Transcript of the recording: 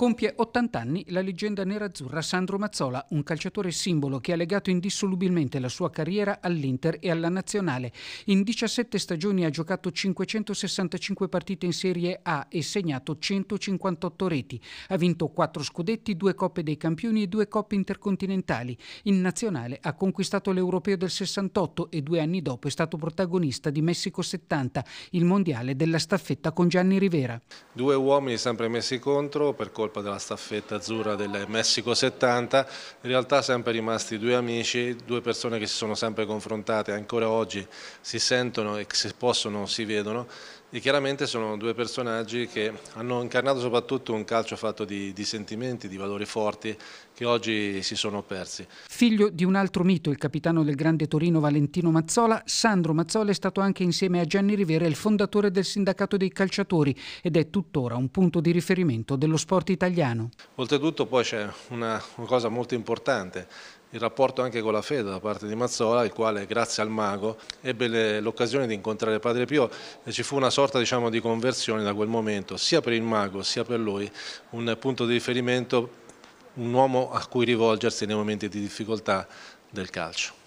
Compie 80 anni la leggenda nerazzurra Sandro Mazzola, un calciatore simbolo che ha legato indissolubilmente la sua carriera all'Inter e alla Nazionale. In 17 stagioni ha giocato 565 partite in Serie A e segnato 158 reti. Ha vinto 4 scudetti, 2 Coppe dei Campioni e 2 Coppe intercontinentali. In Nazionale ha conquistato l'Europeo del 68 e due anni dopo è stato protagonista di Messico 70, il mondiale della staffetta con Gianni Rivera. Due uomini sempre messi contro per colpa colpa della staffetta azzurra del Messico 70, in realtà sempre rimasti due amici, due persone che si sono sempre confrontate, ancora oggi si sentono e se possono si vedono e chiaramente sono due personaggi che hanno incarnato soprattutto un calcio fatto di, di, sentimenti, di valori forti che oggi si sono persi. Figlio di un altro mito, il capitano del Grande Torino Valentino Mazzola, Sandro Mazzola è stato anche insieme a Gianni Rivera il fondatore del sindacato dei calciatori ed è tuttora un punto di riferimento dello sport italiano. Oltretutto poi c'è una, una cosa molto importante il rapporto anche con la fede da parte di Mazzola, il quale grazie al mago ebbe l'occasione di incontrare Padre Pio e ci fu una sorta diciamo, di conversione da quel momento, sia per il mago sia per lui un punto di riferimento, un uomo a cui rivolgersi nei momenti di difficoltà del calcio.